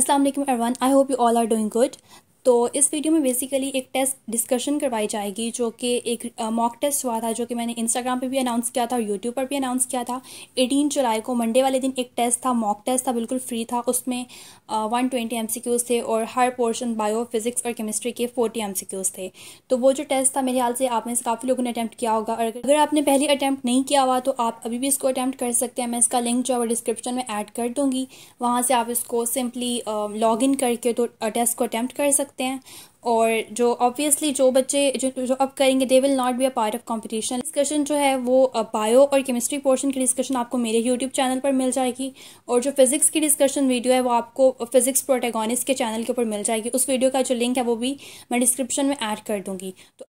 Assalamu alaikum everyone. I hope you all are doing good. तो इस video में basically एक टेस्ट डिस्कशन करवाई जाएगी जो कि एक मॉक टेस्ट हुआ था जो कि मैंने इंस्टाग्राम पे भी अनाउंस किया था और यूट्यूब पर भी अनाउंस किया था 18 जुलाई को मंडे वाले दिन एक टेस्ट था मॉक टेस्ट था बिल्कुल फ्री था उसमें वन ट्वेंटी एम थे और हर पोर्शन बायो फिजिक्स और केमिस्ट्री के फोर्टी एम थे तो वो जो टेस्ट था मेरे ख्याल से आपने से काफ़ी लोगों ने अटैम्प्ट किया होगा और अगर आपने पहले अटैम्प्ट नहीं किया हुआ तो आप अभी भी इसको अटैम्प्ट कर सकते हैं मैं इसका लिंक जो है डिस्क्रिप्शन में ऐड कर दूँगी वहाँ से आप इसको सिंपली लॉग इन करके तो टेस्ट को अटैम्प्ट कर सकते सकते हैं और जो ऑब्वियसली जो बच्चे जो जो अब करेंगे they will not be a part of competition discussion जो है वो बायो और केमिस्ट्री पोर्शन की डिस्कशन आपको मेरे यूट्यूब चैनल पर मिल जाएगी और जो फिजिक्स की डिस्कशन वीडियो है वो आपको फिजिक्स प्रोटेगोनिस्ट के चैनल के ऊपर मिल जाएगी उस वीडियो का जो लिंक है वो भी मैं डिस्क्रिप्शन में ऐड कर दूंगी तो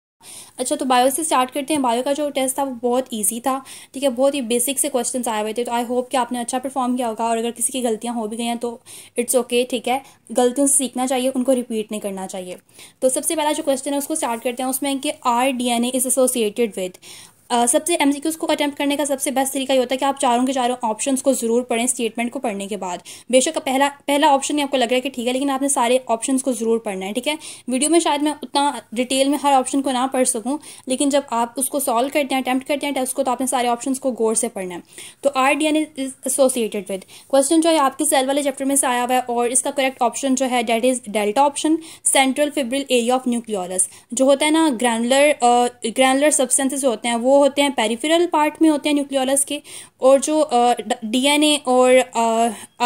अच्छा तो बायो से स्टार्ट करते हैं बायो का जो टेस्ट था वो बहुत ईजी था ठीक है बहुत ही बेसिक से क्वेश्चन आए हुए थे तो आई होप कि आपने अच्छा परफॉर्म किया होगा और अगर किसी की गलतियाँ हो भी गई हैं तो इट्स ओके ठीक है गलतियों से सीखना चाहिए उनको रिपीट नहीं करना चाहिए तो सबसे पहला जो क्वेश्चन है उसको स्टार्ट करते हैं उसमें कि R D N A is associated with Uh, सबसे एम को अटैम्प्ट करने का सबसे बेस्ट तरीका ये होता है कि आप चारों के चारों ऑप्शंस को ज़रूर पढ़ें स्टेटमेंट को पढ़ने के बाद बेशक पहला पहला ऑप्शन ही आपको लग रहा है कि ठीक है लेकिन आपने सारे ऑप्शंस को ज़रूर पढ़ना है ठीक है वीडियो में शायद मैं उतना डिटेल में हर ऑप्शन को ना पढ़ सकूँ लेकिन जब आप उसको सॉल्व करते हैं अटैम्प्ट करते हैं टेस्ट तो को तो आपने सारे ऑप्शन को गौर से पढ़ना है तो R D N is associated with question जो है आपके सेल वाले चैप्टर में से आया हुआ है और इसका करेक्ट ऑप्शन जो है that is delta option central fibril area of nucleolus जो होता है ना ग्रैनुलर ग्रैनुलर सब्सटेंसेज होते हैं वो वो होते हैं पेरिफेरल पार्ट में होते हैं न्यूक्लियोलस के और जो डीएनए और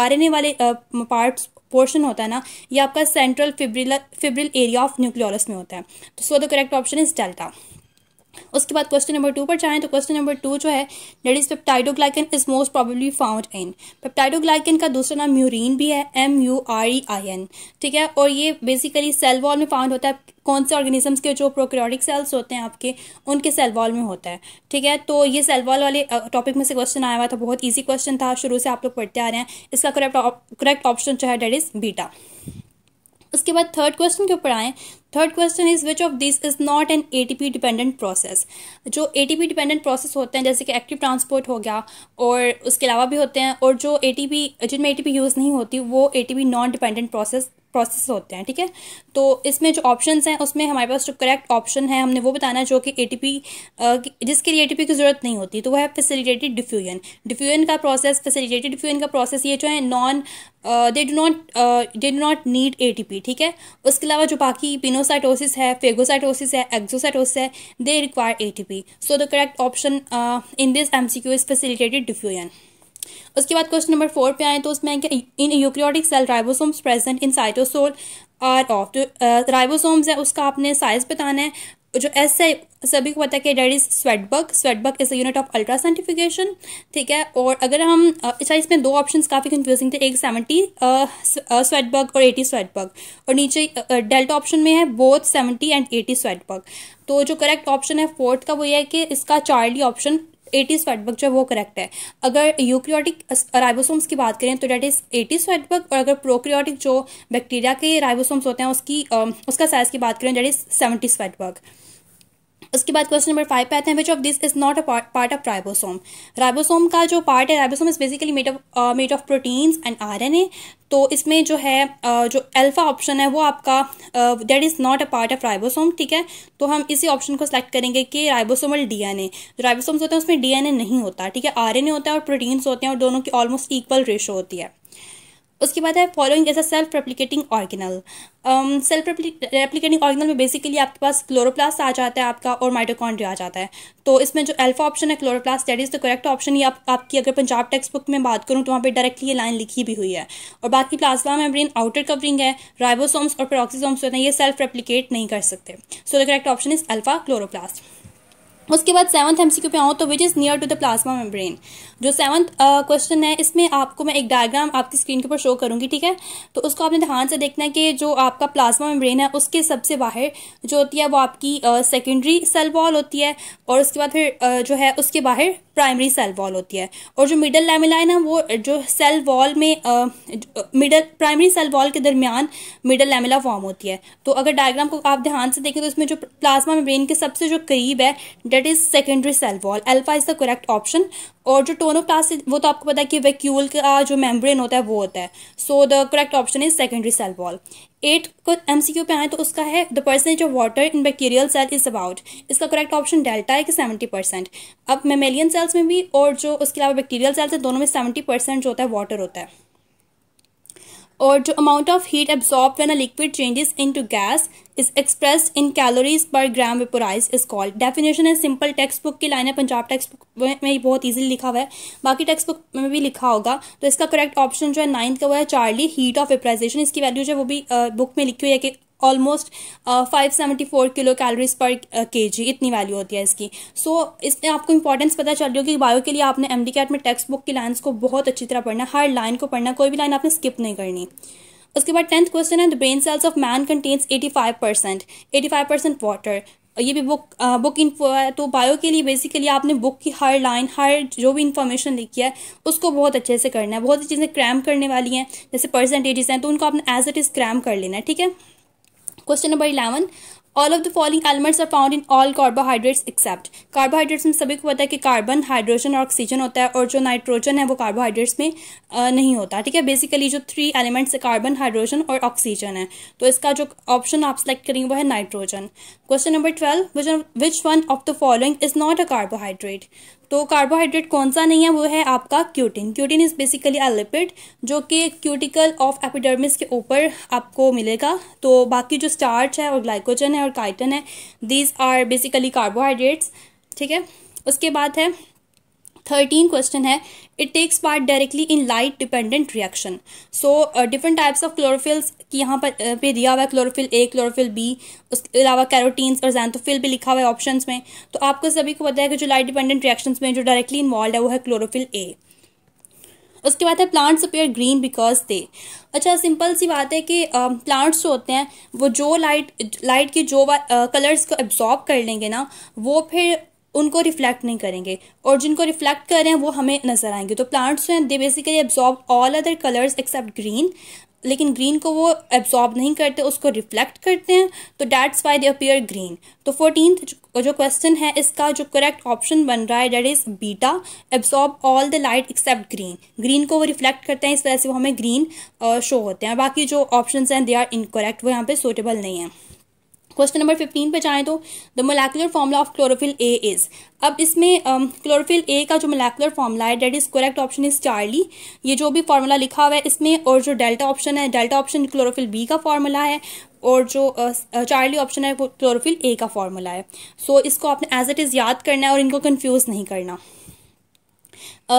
आरएनए वाले पार्ट्स पोर्शन होता है ना ये आपका central fibril fibril area of nucleolus में होता है तो so the correct option is delta उसके बाद क्वेश्चन नंबर टू पर जाएँ तो क्वेश्चन नंबर टू जो है that is peptidoglycan is most probably found in peptidoglycan का दूसरा नाम म्यूरिन भी है M U R E I N ठीक है और ये बेसिकली सेल वॉल में फाउंड होता है कौन से ऑर्गेनिजम्स के जो प्रोक्रियोटिक सेल्स होते हैं आपके उनके सेल वॉल में होता है ठीक है तो ये सेल वॉल वाले टॉपिक में से क्वेश्चन आया हुआ था बहुत ईजी क्वेश्चन था शुरू से आप लोग पढ़ते आ रहे हैं इसका करेक्ट करेक्ट ऑप्शन जो है डेट इज बीटा उसके बाद थर्ड क्वेश्चन के ऊपर आए third question is which of this is not an ATP dependent process जो एटीपी डिपेंडेंट प्रोसेस होते हैं जैसे कि एक्टिव ट्रांसपोर्ट हो गया और उसके अलावा भी होते हैं और जो एटीपी जिनमें एटीपी यूज़ नहीं होती वो ATP non dependent process process होते हैं ठीक है तो इसमें जो ऑप्शंस हैं उसमें हमारे पास जो करेक्ट ऑप्शन है हमने वो बताना है जो कि एटीपी जिसके लिए एटीपी की ज़रूरत नहीं होती तो वह है फैसिलिटेटेड डिफ्यूजन डिफ्यूजन का प्रोसेस फैसिलिटेटेड डिफ्यूजन का प्रोसेस ये जो है non they do not they do not need a ठीक है उसके अलावा जो बाकी पिनोसाइटोसिस है फेगोसाइटोसिस है एक्जोसाइटोसिस है they require a so the correct option in this MCQ is facilitated diffusion उसके बाद क्वेश्चन नंबर फोर पे आए तो उसमें in eukaryotic cell ribosomes present in cytosol are of जो राइबोसोम्स है उसका आपने साइज बताना है जो एस है सभी को पता है कि that is Svedberg Svedberg is a unit of ultracentrifugation ठीक है और अगर हम uh, अच्छा इसमें दो ऑप्शंस काफ़ी कंफ्यूजिंग थे एक सेवेंटी स्वेटबर्ग uh, uh, और एटी स्वेटबर्ग और नीचे डेल्टा ऑप्शन में है both seventy and eighty Svedberg तो जो करेक्ट ऑप्शन है फोर्थ का वो ये है कि इसका चार्ली ऑप्शन एटीज फैटबक जो है वो करेक्ट है अगर यूक्रियोटिक राइबोसोम्स की बात करें तो डेट इज एटीज फैटबक और अगर प्रोक्रियोटिक जो बैक्टीरिया के राइबोसोम्स होते हैं उसकी उसका साइज की बात करें डेट इज सेवेंटी फैटबक उसके बाद क्वेश्चन नंबर फाइव पे आते हैं which of this is not a part of ribosome ribosome का जो पार्ट है ribosome is basically made of made of proteins and RNA तो इसमें जो है uh, जो अल्फा ऑप्शन है वो आपका that is not a part of ribosome ठीक है तो हम इसी ऑप्शन को सिलेक्ट करेंगे कि राइबोसोमल डीएनए जो राइबोसोम्स होते हैं उसमें डीएनए नहीं होता ठीक है आरएनए होता है और प्रोटीन्स होते हैं और दोनों की ऑलमोस्ट इक्वल रेशो होती है उसके बाद है following as a self replicating organelle self replicating organelle में बेसिकली आपके पास क्लोरोप्लास्ट आ जाता है आपका और माइटोकॉन्ड्रिया आ जाता है तो इसमें जो अल्फा ऑप्शन है chloroplast that is the correct option ये आप, आपकी अगर पंजाब टेक्स्ट बुक में बात करूँ तो वहाँ पर डायरेक्टली ये लाइन लिखी भी हुई है और बाकी प्लाज्मा मेम्ब्रेन आउटर कवरिंग है राइबोसोम्स और प्रोक्सीसोम्स होते हैं ये सेल्फ रेप्लिकेट नहीं कर सकते so the correct option is alpha chloroplast उसके बाद सेवंथ एमसीक्यू पे आओ तो which is near to the plasma membrane जो सेवंथ क्वेश्चन uh, है इसमें आपको मैं एक डायग्राम आपकी स्क्रीन के ऊपर शो करूंगी ठीक है तो उसको आपने ध्यान से देखना है कि जो आपका प्लाज्मा मेम्ब्रेन है उसके सबसे बाहर जो होती है वो आपकी सेकेंडरी सेल वॉल होती है और उसके बाद फिर uh, जो है उसके बाहर प्राइमरी सेल वॉल होती है और जो मिडल लेमिला है ना वो जो सेल वॉल में मिडल प्राइमरी सेल वॉल के दरमियान मिडल लेमिला फॉर्म होती है तो अगर डायग्राम को आप ध्यान से देखें तो इसमें जो प्लाज्मा मेम्ब्रेन के सबसे जो करीब है that is secondary cell wall alpha is the correct option और जो प्लास्ट वो तो आपको पता है कि वैक्यूल का जो मेम्ब्रेन होता है वो होता है so the correct option is secondary cell wall eight को क्यू पे आए तो उसका है the percentage of water in bacterial cell is about इसका करेक्ट ऑप्शन डेल्टा है कि सेवेंटी परसेंट अब मेमेलियन सेल्स में भी और जो उसके अलावा बैक्टीरियल सेल्स है दोनों में सेवेंटी परसेंट जो होता है वाटर होता है और जो amount of heat absorb when a liquid changes into gas is express in calories per gram vaporise is called definition है सिंपल टेक्स्ट बुक की लाइन है पंजाब टेक्स्ट बुक में ही बहुत ईजिली लिखा हुआ है बाकी टेक्स्ट बुक में भी लिखा होगा तो इसका करेक्ट ऑप्शन जो है नाइन्थ का वो है चार्ली हीट ऑफ वेपराइजेशन इसकी वैल्यू जो है वो भी बुक में लिखी हुई है कि almost five seventy four kilo calories per K जी इतनी वैल्यू होती है इसकी सो so, इसमें आपको इंपॉर्टेंस पता चल रही होगी बायो के लिए आपने एम डी कैट में टेक्स्ट बुक की लाइन्स को बहुत अच्छी तरह पढ़ना हर लाइन को पढ़ना कोई भी लाइन आपने स्किप नहीं करनी उसके बाद टेंथ क्वेश्चन है the brain cells of man contains eighty five percent eighty five percent water ये भी बुक आ, बुक इन्फो है तो बायो के लिए बेसिकली आपने बुक की हर लाइन हर जो भी इन्फॉर्मेशन लिखी है उसको बहुत अच्छे से करना है बहुत सी चीज़ें क्रैम करने वाली हैं जैसे परसेंटेजेस हैं तो उनको आपने एज इट इज़ क्रैम कर लेना है ठीक है question number 11 all of the following elements are found in all carbohydrates except carbohydrates में सभी को पता है कि कार्बन हाइड्रोजन और ऑक्सीजन होता है और जो नाइट्रोजन है वो कार्बोहाइड्रेट्स में नहीं होता ठीक है बेसिकली जो थ्री एलिमेंट्स है कार्बन हाइड्रोजन और ऑक्सीजन है तो इसका जो ऑप्शन आप सेलेक्ट करेंगे वो है nitrogen question number twelve which one of the following is not a carbohydrate तो कार्बोहाइड्रेट कौन सा नहीं है वो है आपका cutin cutin is basically a lipid जो कि क्यूटिकल ऑफ एपिडर्मिस के ऊपर आपको मिलेगा तो बाकी जो स्टार्च है और ग्लाइकोजन है और काइटन है दीज आर बेसिकली कार्बोहाइड्रेट्स ठीक है उसके बाद है थर्टीन क्वेश्चन है it takes part directly in light dependent reaction so different types of chlorophylls की यहाँ पर uh, पे दिया हुआ है क्लोरोफिल ए क्लोरोफिल बी उसके अलावा कैरोटीन्स और जैंथोफिल भी लिखा हुआ है ऑप्शंस में तो आपको सभी को पता है कि जो लाइट डिपेंडेंट रिएक्शंस में जो डायरेक्टली इन्वॉल्व है वो है क्लोरोफिल ए उसके बाद है plants appear green because they अच्छा सिंपल सी बात है कि प्लांट्स जो होते हैं वो जो लाइट लाइट के जो कलर्स को एब्जॉर्ब कर लेंगे ना वो फिर उनको रिफ्लेक्ट नहीं करेंगे और जिनको रिफ्लेक्ट कर रहे हैं वो हमें नजर आएंगे तो प्लांट्स जो हैं they basically absorb all other colours except green लेकिन ग्रीन को वो एब्जॉर्ब नहीं करते उसको रिफ्लेक्ट करते हैं तो that's why they appear green तो फोर्टीन जो क्वेश्चन है इसका जो करेक्ट ऑप्शन बन रहा है that is beta absorb all the light except green green को वो रिफ्लेक्ट करते हैं इस वजह से वो हमें ग्रीन शो होते हैं बाकी जो ऑप्शन हैं दे आर इनकोरेक्ट वो यहाँ पे सुटेबल नहीं है क्वेश्चन नंबर फिफ्टीन पे जाएं तो the molecular formula of chlorophyll a is अब इसमें क्लोरोफिल um, ए का जो मोलैकुलर फॉर्मूला है that is correct option is Charlie ये जो भी फॉर्मूला लिखा हुआ है इसमें और जो डेल्टा ऑप्शन है डेल्टा ऑप्शन क्लोरोफिल बी का फॉर्मूला है और जो चार्ली uh, ऑप्शन uh, है वो क्लोरोफिल ए का फॉर्मूला है सो so, इसको आपने एज इट इज़ याद करना है और इनको कन्फ्यूज नहीं करना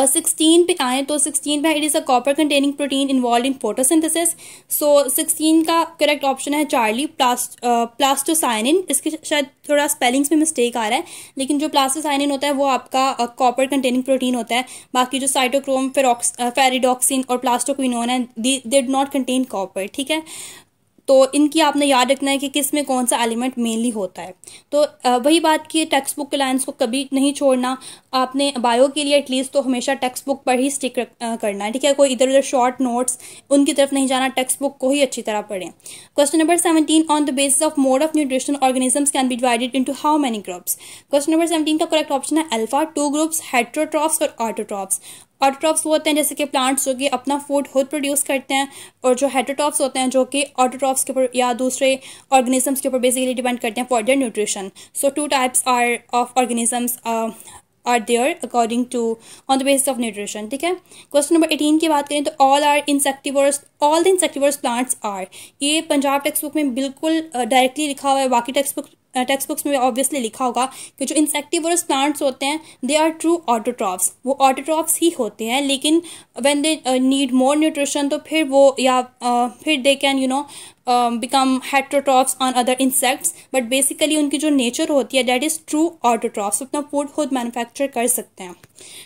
सिक्सटीन uh, पे आए तो सिक्सटीन पे it is a copper containing protein involve in photosynthesis so sixteen का करेक्ट ऑप्शन है चार्ली प्लास्ट प्लास्टोसाइनिन इसके शायद थोड़ा स्पेलिंग्स में मिस्टेक आ रहा है लेकिन जो प्लास्टोसाइनिन होता है वो आपका कॉपर कंटेनिंग प्रोटीन होता है बाकी जो साइटोक्रोम फेरोक्स फेरिडोक्सिन और प्लास्टोक्विनोन है they did not contain copper ठीक है तो इनकी आपने याद रखना है कि किस में कौन सा एलिमेंट मेनली होता है तो वही बात की टेक्स्ट बुक के लाइन्स को कभी नहीं छोड़ना आपने बायो के लिए एटलीस्ट तो हमेशा टेक्स्ट बुक पर ही स्टिक करना है ठीक है कोई इधर उधर शॉर्ट नोट्स उनकी तरफ नहीं जाना टेक्स्ट बुक को ही अच्छी तरह पढ़ें question number seventeen on the basis of mode of nutrition organisms can be divided into how many groups question number seventeen का करेक्ट ऑप्शन है अल्फा टू ग्रुप्स हेट्रोट्रॉप्स और ऑटोट्रॉप्स ऑटोट्रॉप्स वो होते हैं जैसे कि प्लांट्स जो कि अपना फूड खुद प्रोड्यूस करते हैं और जो हाइड्रोटॉप्स होते हैं जो कि ऑटोट्रॉप्स के ऊपर या दूसरे ऑर्गेनिजम्स के ऊपर बेसिकली डिपेंड करते हैं for their nutrition so two types are of organisms are there according to on the basis of nutrition ठीक है क्वेश्चन नंबर एटीन की बात करें तो all are insectivorous all the insectivorous plants are ये Punjab text book में बिल्कुल directly uh, लिखा हुआ है बाकी टेक्स्ट बुक टेक्स बुक्स में ऑब्वियसली लिखा होगा कि जो इंसेक्टिवरस प्लांट्स होते हैं दे आर ट्रू ऑटोट्रॉप्स वो ऑटोट्रॉप्स ही होते हैं लेकिन when they need more nutrition तो फिर वो या uh, फिर they can you know become heterotrophs on other insects but basically उनकी जो नेचर होती है डेट इज़ ट्रू ऑटोट्रॉप्स अपना फूड खुद मैनुफैक्चर कर सकते हैं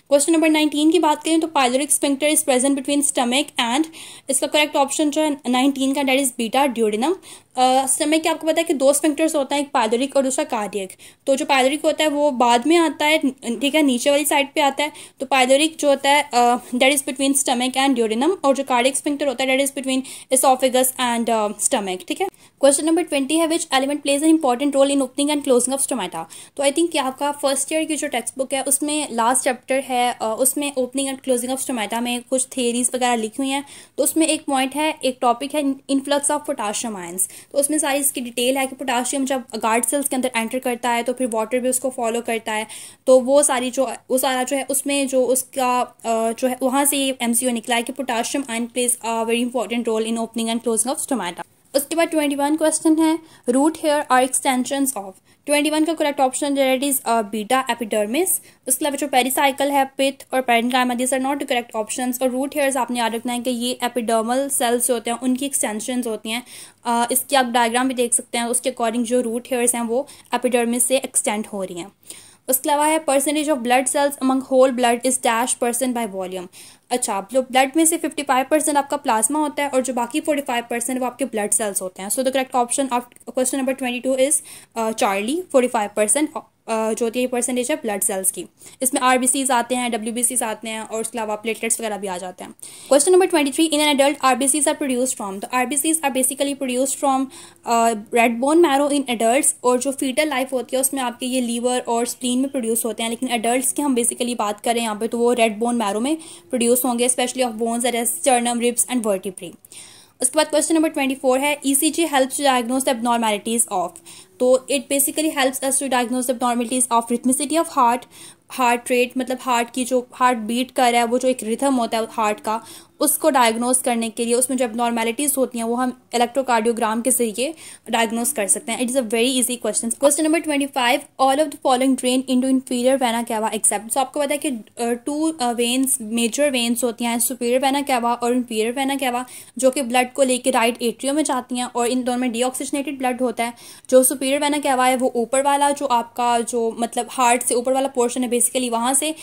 क्वेश्चन नंबर नाइनटीन की बात करें तो pyloric sphincter is present between stomach and इसका करेक्ट ऑप्शन जो है नाइनटीन का that is beta duodenum stomach के आपको पता है कि दो स्पिंक्टर्स होता है एक पायलोरिक और दूसरा कार्डियक तो जो पायलोरिक होता है वो बाद में आता है ठीक है नीचे वाली साइड पे आता है तो पायलोरिक जो होता है that is between stomach and duodenum और जो कार्डिक स्पिंक्टर होता है that is between oesophagus and stomach ठीक है क्वेश्चन नंबर ट्वेंटी है which element plays an important role in opening and closing of stomata तो आई थिंक आपका first year की जो टेक्स्ट बुक है उसमें लास्ट चैप्टर है उसमें opening and closing of stomata में कुछ थेरीज वगैरह लिखी हुई हैं तो उसमें एक पॉइंट है एक टॉपिक है इन्फ्लक्स ऑफ पोटाशियम आयंस तो उसमें सारी इसकी डिटेल है कि पोटाशियम जब गार्ड सेल्स के अंदर एंटर करता है तो फिर वाटर भी उसको फॉलो करता है तो वो सारी जो वो सारा जो है उसमें जो उसका जो है वहाँ से एम निकला है कि potassium ion plays a very important role in opening and closing of stomata उसके बाद ट्वेंटी वन क्वेश्चन है root hair are extension of twenty one का correct option that is beta epidermis उसके अलावा जो पेरिसाइकल है पिथ और parenchyma this are not the correct option और रूट हेयर्स आपने याद रखना है कि ये एपिडर्मल सेल्स होते हैं उनकी एक्सटेंशन होती हैं uh, इसकी आप डायग्राम भी देख सकते हैं उसके अकॉर्डिंग जो रूट हेयर्स हैं वो एपिडर्मिस से एक्सटेंड हो रही हैं उसके अलावा है percentage of blood cells among whole blood is dash percent by volume अच्छा आप लोग ब्लड में से 55 परसेंट आपका प्लाज्मा होता है और जो बाकी 45 परसेंट वो आपके ब्लड सेल्स होते हैं so the correct option of question number 22 is Charlie 45 percent जो होती है परसेंटेज है ब्लड सेल्स की इसमें आर आते हैं डब्ल्यू आते हैं और उसके अलावा प्लेटलेट्स वगैरह भी आ जाते हैं question number twenty three in an adult R R produce from तो R R basically produce from red bone marrow in adult और जो फीटल लाइफ होती है उसमें आपके ये लीवर और स्प्लीन में प्रोड्यूस होते हैं लेकिन एडल्ट की हम बेसिकली बात करें यहाँ पर तो वो रेड बोन मैरो में प्रोड्यूस होंगे specially of bones as sternum ribs and vertebrae उसके बाद क्वेश्चन नंबर ट्वेंटी फोर है E C G help to diagnose normalities of तो it basically helps us to diagnose normalities of rhythmicity of heart heart rate मतलब heart की जो heart beat कर रहा है वो जो एक रिथम होता है हार्ट का उसको डायग्नोस करने के लिए उसमें जो एबनॉर्मेलिटीज होती हैं वो हम इलेक्ट्रोकार्डियोग्राम के जरिए डायग्नोस कर सकते हैं it is a very easy question question number twenty five all of the following drain in to inferior vena cava except so आपको पता है कि टू वेन्स मेजर वेन्स होती हैं सुपीरियर वेना कैवा और इन्फीरियर वेना कैवा जो कि blood को लेकर राइट एट्रियो में जाती हैं और इन दोनों में डीऑक्सीजनेटेड ब्लड होता है जो सुपीरियर वैना कैवा है वो ऊपर वाला जो आपका जो मतलब हार्ट से ऊपर वाला पोर्शन है बेसिकली वहाँ से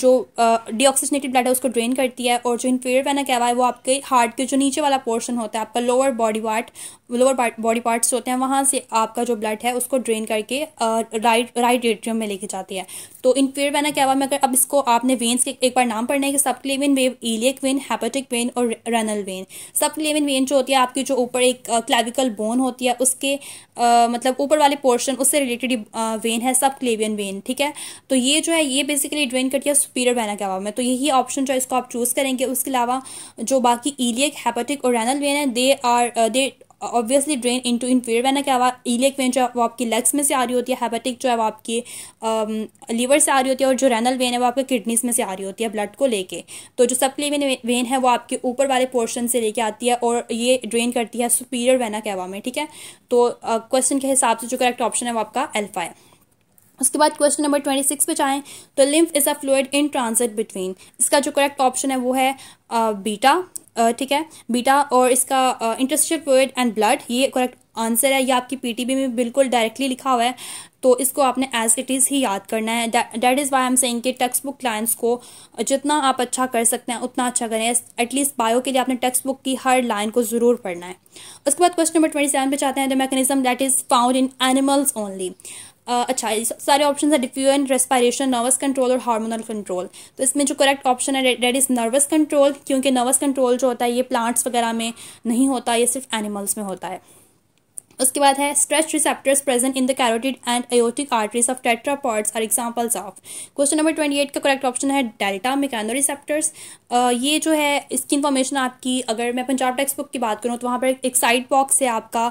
जो डीऑक्सीजनेटेड ब्लड है उसको ड्रेन करती है और जो इन्फीरियर वेना कहना क्या हुआ है वो आपके हार्ट के जो नीचे वाला पोर्शन होता है आपका lower body part lower body parts होते हैं वहां से आपका जो ब्लड है उसको ड्रेन करके राइट राइट एट्रियम में लेके जाती है तो इन पेड़ वैना कहवा में अगर अब इसको आपने वेन्स के एक बार नाम पढ़ना है कि subclavian vein iliac vein hepatic vein और रेनल वेन सबक्लेविन वेन जो होती है आपकी जो ऊपर एक क्लेविकल बोन होती है उसके मतलब ऊपर वाले पोर्शन उससे रिलेटेड वेन है सब क्लेवियन वेन ठीक है तो ये जो है ये बेसिकली ड्रेन करती है सुपीरियर वैना कहवा में तो यही ऑप्शन जो है इसको आप चूज करेंगे उसके अलावा जो बाकी इलियक हैपेटिक और रैनल वेन है they are they obviously drain in into inferior vena क्या हुआ इलियक वेन जो है वो आपकी लेग्स में से आ रही होती है हैपेटिक जो है वो आपकी लीवर um, से आ रही होती है और जो रैनल वेन है वो आपके किडनीज में से आ रही होती है ब्लड को लेके तो जो सप्लीमेंट वेन वेन है वो आपके ऊपर वाले पोर्शन से लेके आती है और ये ड्रेन करती है सुपीरियर वेना कहवा में ठीक है तो क्वेश्चन uh, के हिसाब से जो करेक्ट ऑप्शन है वो आपका एल्फा है उसके बाद क्वेश्चन नंबर ट्वेंटी सिक्स पे चाहें तो lymph is a fluid in transit between इसका जो करेक्ट ऑप्शन है वो है बीटा ठीक है बीटा और इसका इंटरस्टिशियल फ्लूड एंड ब्लड ये करेक्ट आंसर है ये आपकी पीटीबी में बिल्कुल डायरेक्टली लिखा हुआ है तो इसको आपने एज इट इज़ ही याद करना है that is why I'm saying कि टेक्स्ट बुक क्लाइंट्स को जितना आप अच्छा कर सकते हैं उतना अच्छा करें एटलीस्ट बायो के लिए आपने टेक्स्ट बुक की हर लाइन को ज़रूर पढ़ना है उसके बाद क्वेश्चन नंबर ट्वेंटी सेवन पे चाहते हैं the mechanism that is found in animals only अच्छा सारे ऑप्शन है एंड रेस्पायरेशन नर्वस कंट्रोल और हार्मोनल कंट्रोल तो इसमें जो करेक्ट ऑप्शन है डेट इज़ नर्वस कंट्रोल क्योंकि नर्वस कंट्रोल जो होता है ये प्लांट्स वगैरह में नहीं होता ये सिर्फ एनिमल्स में होता है उसके बाद है stretch receptors present in the carotid and aortic arteries of tetrapods are examples of question number twenty eight का करेक्ट ऑप्शन है डेल्टा मेकानो रिसेप्टर्स ये जो है इसकी इन्फॉर्मेशन आपकी अगर मैं पंजाब टेक्सट बुक की बात करूँ तो वहाँ पर एक साइड बॉक्स है आपका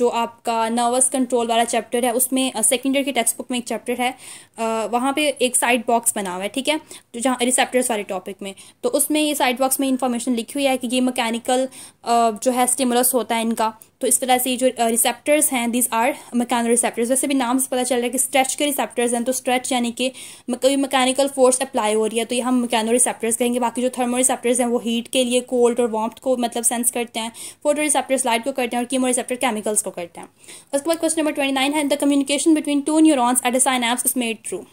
जो आपका नर्वस कंट्रोल वाला चैप्टर है उसमें सेकेंड ईयर की टेक्स्ट बुक में एक चैप्टर है uh, वहाँ पर एक साइड बॉक्स बना हुआ है ठीक है तो जहाँ रिसेप्टर्स वाले टॉपिक में तो उसमें ये साइड बॉक्स में इन्फॉर्मेशन लिखी हुई है कि ये मैकेनिकल uh, जो है स्टिमुलस होता है इनका तो इस तरह से जो रिसेप्टर्स हैं दिस आर मकैनो रिसेप्टर्स वैसे भी नाम से पता चल रहा है कि स्ट्रेच के रिसेप्टर्स हैं तो स्ट्रेच यानी कि कोई मकैनिकल फोर्स अप्लाई हो रही है तो ये हम मकैनो रिसेप्टर्स कहेंगे बाकी जो थर्मो रिसेप्टर्स हैं वो हीट के लिए कोल्ड और वॉम्प को मतलब सेंस करते हैं फोटो रिसेप्टर्स लाइट को करते हैं और कीमो रिसेप्टर केमिकल्स को करते हैं उसके बाद क्वेश्चन नंबर ट्वेंटी नाइन है the communication between two neurons at a apps is made through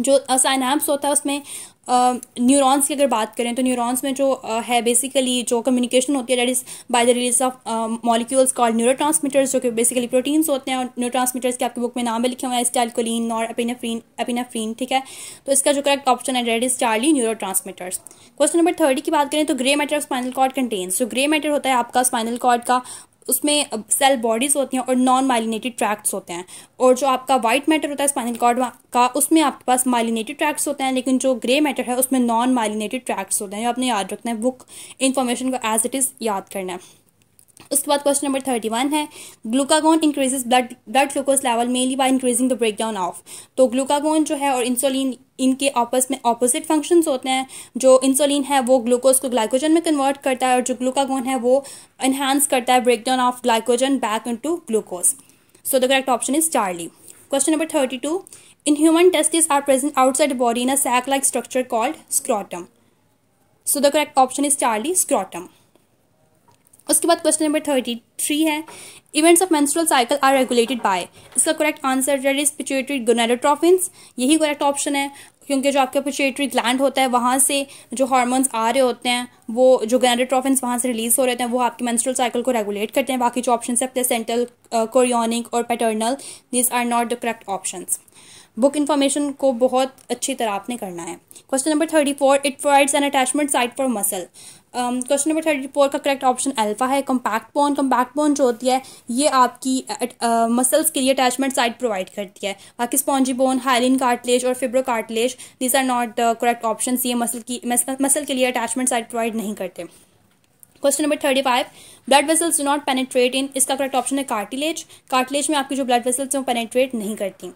जो साइनाप्स होता है उसमें न्यूरॉन्स uh, की अगर बात करें तो न्यूरॉन्स में जो uh, है बेसिकली जो कम्युनिकेशन होती है that is by the release of molecules called neuro जो कि बेसिकली प्रोटीन्स होते हैं और ट्रांसमीटर्स के आपके बुक में नाम भी लिखे हुए हैं स्टैलकोलिन और एपिनाफ्रीन एपिनाफ्रीन ठीक है तो इसका जो करेक्ट ऑप्शन है that is Charlie neuro question number thirty की बात करें तो grey matter of spinal cord contains जो ग्रे मैटर होता है आपका स्पाइनल कॉर्ड का उसमें सेल बॉडीज़ होती हैं और नॉन माइलिनेटेड ट्रैक्ट्स होते हैं और जो आपका वाइट मैटर होता है स्पाइनल कॉर्ड का उसमें आपके पास माइलिनेटेड ट्रैक्ट्स होते हैं लेकिन जो ग्रे मैटर है उसमें नॉन माइलिनेटेड ट्रैक्ट्स होते हैं जो आपने याद रखना है बुक इन्फॉर्मेशन को एज इट इज़ याद करना है उसके बाद क्वेश्चन नंबर थर्टी वन है glucagon increases blood blood glucose level mainly by increasing the break down of तो ग्लूकागोन जो है और इंसुलिन इनके आपस में ऑपोजिट फंक्शन होते हैं जो इंसुलिन है वो ग्लूकोज को ग्लाइकोजन में कन्वर्ट करता है और जो ग्लूकागोन है वो इन्हांस करता है break down of glycogen back in to glucose so the correct option is Charlie question number thirty two in human testis are present outside body in a sac like structure called scrotum so the correct option is Charlie scrotum उसके बाद question number thirty three है events of menstrual cycle are regulated by इसका correct answer that is pituitary gonadotrophin यही correct option है क्योंकि जो आपका पिचुएटरी gland होता है वहाँ से जो हार्मोन्स आ रहे होते हैं वो जो गोनेडोट्रॉफिन वहाँ से रिलीज हो रहे हैं वो आपके मेंस्ट्रुअल साइकिल को रेगुलेट करते हैं बाकी जो ऑप्शन है अपने सेंट्रल कोरियोनिक और paternal these are not the correct options book information को बहुत अच्छी तरह आपने करना है question number thirty four it provides an attachment site for muscle question number thirty four का करेक्ट ऑप्शन अल्फा है कम्पैक्ट बोन कम्पैक्ट बोन जो होती है ये आपकी मसल्स uh, uh, के लिए अटैचमेंट साइट प्रोवाइड करती है बाकी स्पॉन्जी बोन हाइलिन कार्टलेज और fibro cartilage these are not correct option ये मसल की मसल के लिए अटैचमेंट साइट प्रोवाइड नहीं करते question number thirty five blood vessels do not penetrate in इसका करेक्ट ऑप्शन है कार्टिलेज कार्टिलेज में आपकी जो ब्लड वेसल्स हैं वो पेनेट्रेट नहीं करती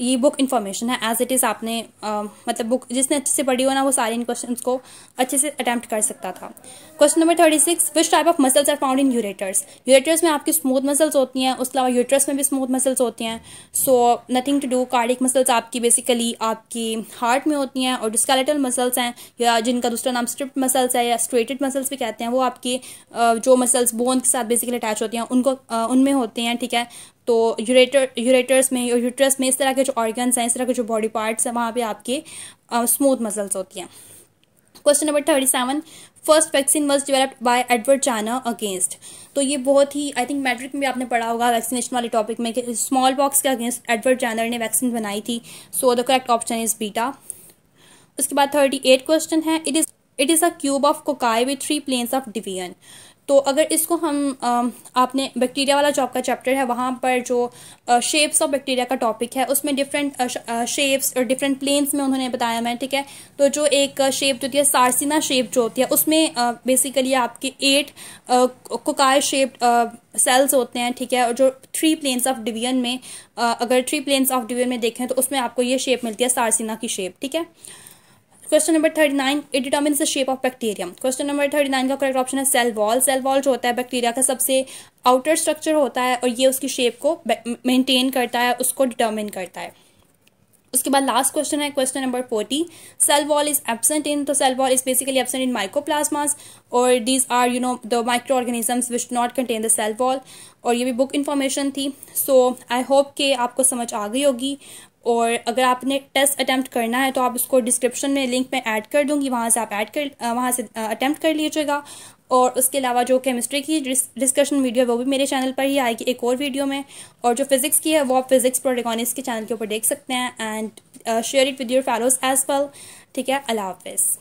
ये बुक इन्फॉर्मेशन है एज इट इज़ आपने आ, मतलब बुक जिसने अच्छे से पढ़ी हो ना वो सारे इन क्वेश्चन को अच्छे से अटैम्प्ट कर सकता था question number thirty six which type of muscles are found in ureters ureters में आपकी स्मूथ मसल्स होती हैं उसके अलावा यूटरस में भी स्मूथ मसल्स होती हैं so nothing to do cardiac muscles आपकी बेसिकली आपकी हार्ट में होती हैं और जो स्केलेटल मसल्स हैं या जिनका दूसरा नाम स्ट्रिप्ट मसल्स है या स्ट्रेटेड मसल्स भी कहते हैं वो आपकी जो मसल्स बोन के साथ बेसिकली अटैच होती हैं उनको उनमें होते हैं ठीक है तो यूरेटर यूरेटर्स में और यूट्रस में इस तरह के जो ऑर्गन्स हैं इस तरह के जो बॉडी पार्ट्स हैं वहाँ पे आपके स्मूथ मसल्स होती हैं question number thirty seven first vaccine was developed by Edward Jenner against तो ये बहुत ही आई थिंक मैट्रिक में भी आपने पढ़ा होगा वैक्सीनेशन वाले टॉपिक में कि स्मॉल पॉक्स के अगेंस्ट एडवर्ड चाइनर ने वैक्सीन बनाई थी so the correct option is beta उसके बाद थर्टी एट क्वेश्चन है it is it is a cube of cocci with three planes of division तो अगर इसको हम आपने बैक्टीरिया वाला जो आपका चैप्टर है वहाँ पर जो शेप्स ऑफ बैक्टीरिया का टॉपिक है उसमें डिफरेंट शेप्स और डिफरेंट प्लेन्स में उन्होंने बताया मैं ठीक है तो जो एक शेप जो होती है सारसिना शेप जो होती है उसमें बेसिकली आपके एट कोकार शेप्ड सेल्स होते हैं ठीक है और जो थ्री प्लेन्स ऑफ डिवीजन में अगर थ्री प्लेन्स ऑफ डिवीजन में देखें तो उसमें आपको ये शेप मिलती है सारसिना की शेप ठीक है question number thirty nine it determine the shape of bacteria question number thirty nine का करेक्ट ऑप्शन है सेल वॉल सेल वॉल जो होता है बैक्टीरिया का सबसे आउटर स्ट्रक्चर होता है और ये उसकी शेप को मेंटेन करता है उसको डिटर्मिन करता है उसके बाद लास्ट क्वेश्चन है question number forty cell wall is absent in तो cell wall is basically absent in mycoplasmas और these are you know the micro organisms which not contain the cell wall और ये भी बुक इन्फॉर्मेशन थी सो I hope के आपको समझ आ गई होगी और अगर आपने टेस्ट अटैम्प्ट करना है तो आप उसको डिस्क्रिप्शन में लिंक में ऐड कर दूंगी वहाँ से आप ऐड कर वहाँ से अटैम्प्ट कर लीजिएगा और उसके अलावा जो केमिस्ट्री की डिस्कशन वीडियो है वो भी मेरे चैनल पर ही आएगी एक और वीडियो में और जो फिजिक्स की है वो आप फिजिक्स प्रोटेगोनिस के चैनल के ऊपर देख सकते हैं and share it with your fellows as well ठीक है अला हाफिज़